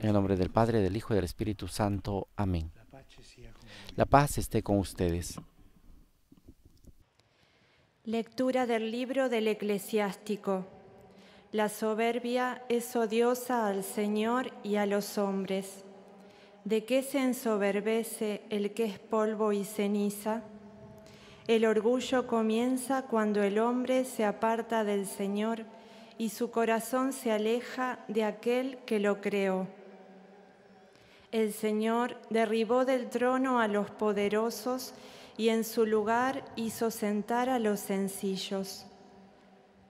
En el nombre del Padre, del Hijo y del Espíritu Santo. Amén. La paz esté con ustedes. Lectura del libro del eclesiástico. La soberbia es odiosa al Señor y a los hombres. ¿De qué se ensoberbece el que es polvo y ceniza? El orgullo comienza cuando el hombre se aparta del Señor y su corazón se aleja de aquel que lo creó. El Señor derribó del trono a los poderosos y en su lugar hizo sentar a los sencillos.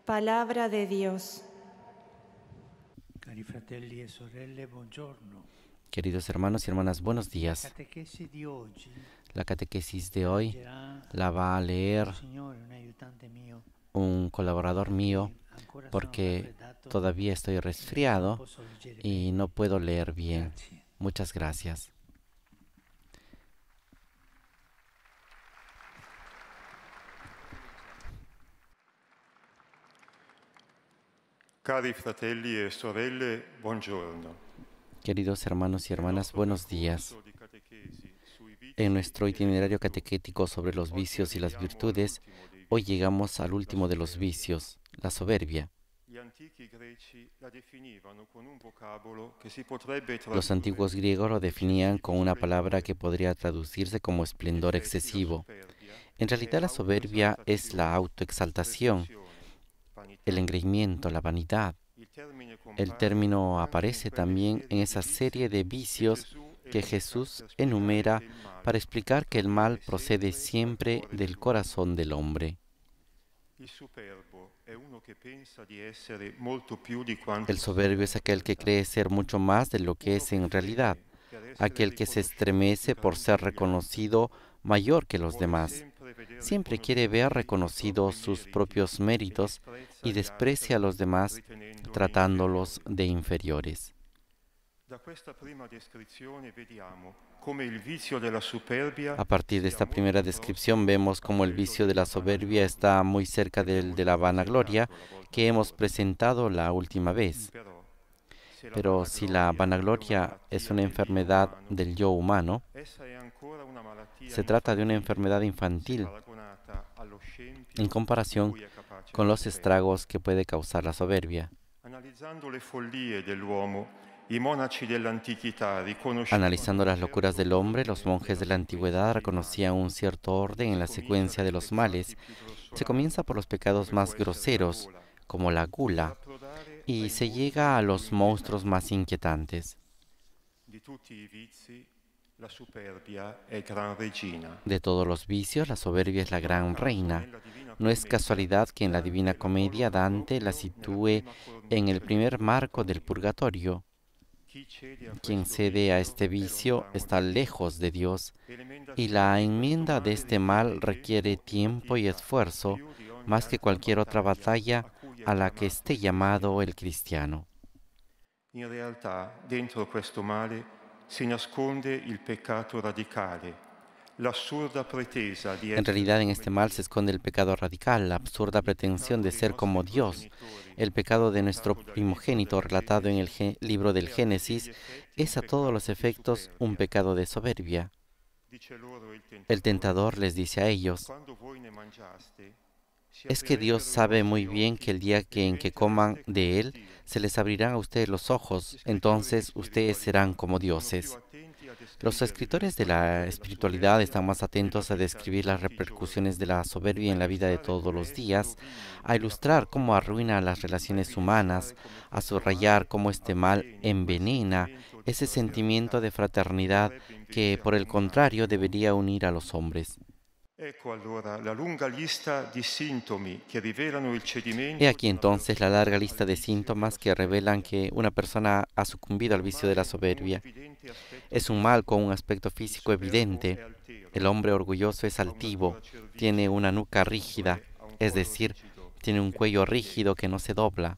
Palabra de Dios. E Queridos hermanos y hermanas, buenos días. La catequesis de hoy la va a leer un colaborador mío porque todavía estoy resfriado y no puedo leer bien. Muchas gracias. E Queridos hermanos y hermanas, buenos días. En nuestro e itinerario catequético sobre los vicios y las virtudes, Hoy llegamos al último de los vicios, la soberbia. Los antiguos griegos lo definían con una palabra que podría traducirse como esplendor e excesivo. En realidad la soberbia es la autoexaltación, el engreimiento, la vanidad. El término aparece también en esa serie de vicios que Jesús enumera para explicar que el mal procede siempre del corazón del hombre. El soberbio es aquel que cree ser mucho más de lo que es en realidad, aquel que se estremece por ser reconocido mayor que los demás. Siempre quiere ver reconocidos sus propios méritos y desprecia a los demás tratándolos de inferiores. A partir de esta primera descripción vemos como el vicio de la soberbia está muy cerca del de la vanagloria que hemos presentado la última vez. Pero si la vanagloria es una enfermedad del yo humano, se trata de una enfermedad infantil en comparación con los estragos que puede causar la soberbia. Analizando las locuras del hombre, los monjes de la antigüedad reconocían un cierto orden en la secuencia de los males. Se comienza por los pecados más groseros, como la gula, y se llega a los monstruos más inquietantes. De todos los vicios, la soberbia es la gran reina. No es casualidad que en la Divina Comedia Dante la sitúe en el primer marco del purgatorio. Quien cede a este vicio está lejos de Dios y la enmienda de este mal requiere tiempo y esfuerzo más que cualquier otra batalla a la que esté llamado el cristiano. En realidad, dentro questo male se nasconde en realidad en este mal se esconde el pecado radical, la absurda pretensión de ser como Dios. El pecado de nuestro primogénito relatado en el libro del Génesis es a todos los efectos un pecado de soberbia. El tentador les dice a ellos, es que Dios sabe muy bien que el día que en que coman de Él, se les abrirán a ustedes los ojos, entonces ustedes serán como dioses. Los escritores de la espiritualidad están más atentos a describir las repercusiones de la soberbia en la vida de todos los días, a ilustrar cómo arruina las relaciones humanas, a subrayar cómo este mal envenena ese sentimiento de fraternidad que, por el contrario, debería unir a los hombres. He aquí entonces la larga lista de síntomas que revelan que una persona ha sucumbido al vicio de la soberbia. Es un mal con un aspecto e físico evidente. El hombre orgulloso es altivo, tiene una nuca rígida, es decir, tiene un cuello rígido que no se dobla.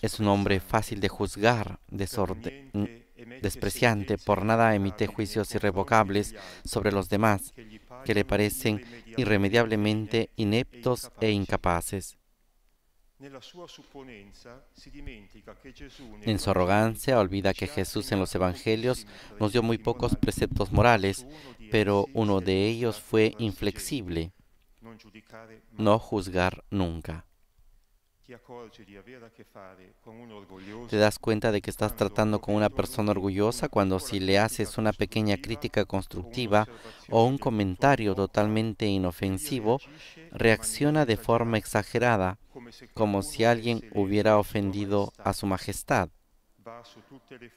Es un hombre fácil de juzgar, desorden despreciante, por nada emite juicios irrevocables sobre los demás, que le parecen irremediablemente ineptos e incapaces. En su arrogancia olvida que Jesús en los Evangelios nos dio muy pocos preceptos morales, pero uno de ellos fue inflexible, no juzgar nunca. Te das cuenta de que estás tratando con una persona orgullosa cuando si le haces una pequeña crítica constructiva o un comentario totalmente inofensivo, reacciona de forma exagerada, como si alguien hubiera ofendido a su majestad.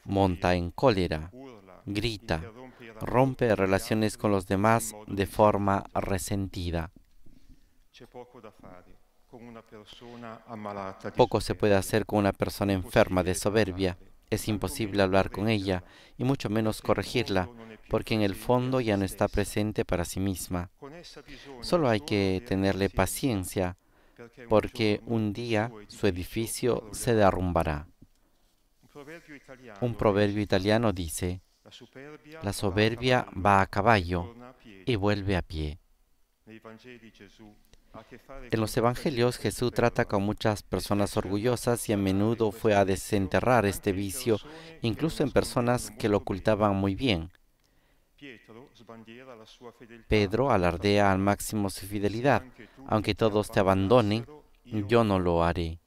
Monta en cólera, grita, rompe relaciones con los demás de forma resentida. Poco se puede hacer con una persona enferma de soberbia. Es imposible hablar con ella y mucho menos corregirla, porque en el fondo ya no está presente para sí misma. Solo hay que tenerle paciencia, porque un día su edificio se derrumbará. Un proverbio italiano dice, la soberbia va a caballo y vuelve a pie. En los evangelios Jesús trata con muchas personas orgullosas y a menudo fue a desenterrar este vicio, incluso en personas que lo ocultaban muy bien. Pedro alardea al máximo su fidelidad. Aunque todos te abandonen, yo no lo haré.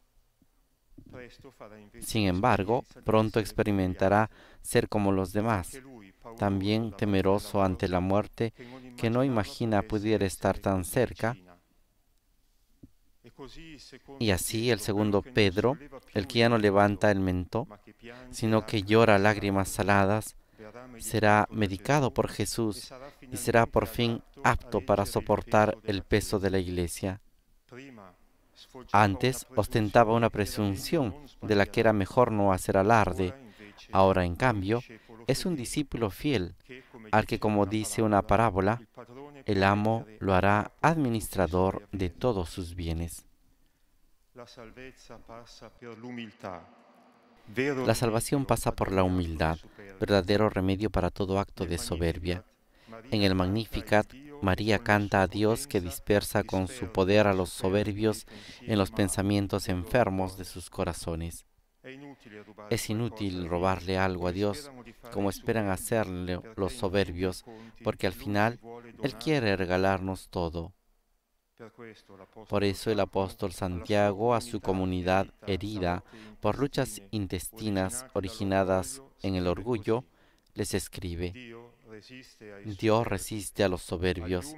Sin embargo, pronto experimentará ser como los demás, también temeroso ante la muerte, que no imagina pudiera estar tan cerca, y así el segundo Pedro, el que ya no levanta el mento, sino que llora lágrimas saladas, será medicado por Jesús y será por fin apto para soportar el peso de la iglesia. Antes ostentaba una presunción de la que era mejor no hacer alarde. Ahora, en cambio, es un discípulo fiel al que, como dice una parábola, el amo lo hará administrador de todos sus bienes. La salvación pasa por la humildad, verdadero remedio para todo acto de soberbia. En el Magnificat, María canta a Dios que dispersa con su poder a los soberbios en los pensamientos enfermos de sus corazones. Es inútil robarle algo a Dios, como esperan hacerle los soberbios, porque al final él quiere regalarnos todo. Por eso el apóstol Santiago a su comunidad herida por luchas intestinas originadas en el orgullo les escribe, este Dios resiste a los soberbios,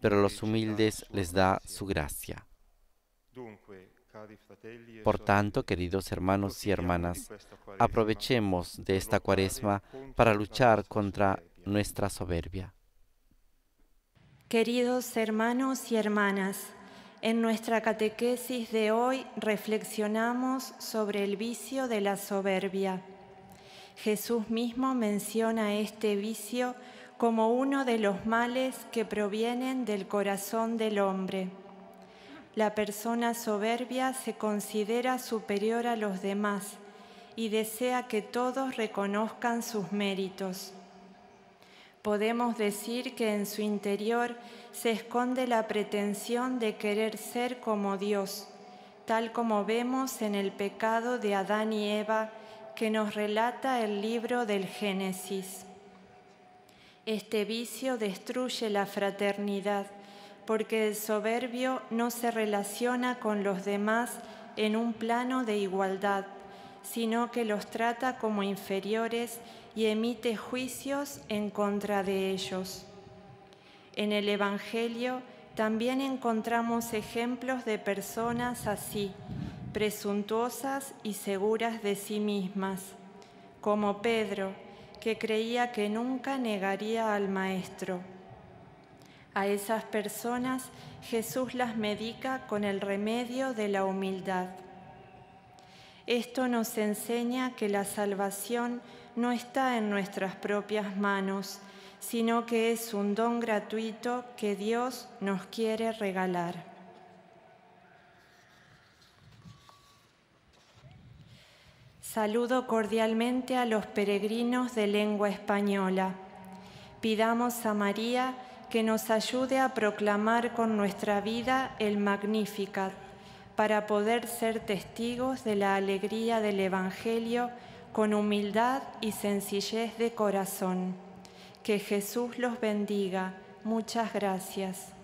pero a los humildes les da su gracia. E por tanto, queridos hermanos y hermanas, aprovechemos de esta cuaresma para luchar contra nuestra soberbia. Queridos hermanos y hermanas, en nuestra catequesis de hoy reflexionamos sobre el vicio de la soberbia. Jesús mismo menciona este vicio como uno de los males que provienen del corazón del hombre. La persona soberbia se considera superior a los demás y desea que todos reconozcan sus méritos. Podemos decir que en su interior se esconde la pretensión de querer ser como Dios, tal como vemos en el pecado de Adán y Eva que nos relata el libro del Génesis. Este vicio destruye la fraternidad porque el soberbio no se relaciona con los demás en un plano de igualdad sino que los trata como inferiores y emite juicios en contra de ellos. En el Evangelio también encontramos ejemplos de personas así, presuntuosas y seguras de sí mismas, como Pedro, que creía que nunca negaría al Maestro. A esas personas Jesús las medica con el remedio de la humildad. Esto nos enseña que la salvación no está en nuestras propias manos, sino que es un don gratuito que Dios nos quiere regalar. Saludo cordialmente a los peregrinos de lengua española. Pidamos a María que nos ayude a proclamar con nuestra vida el Magnificat para poder ser testigos de la alegría del Evangelio con humildad y sencillez de corazón. Que Jesús los bendiga. Muchas gracias.